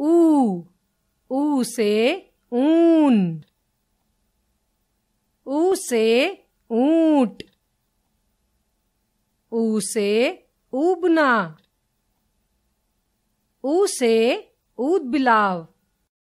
ऊ ऊ से ऊन ऊ से ऊट ऊ से उबना ऊ से ऊद बिलाव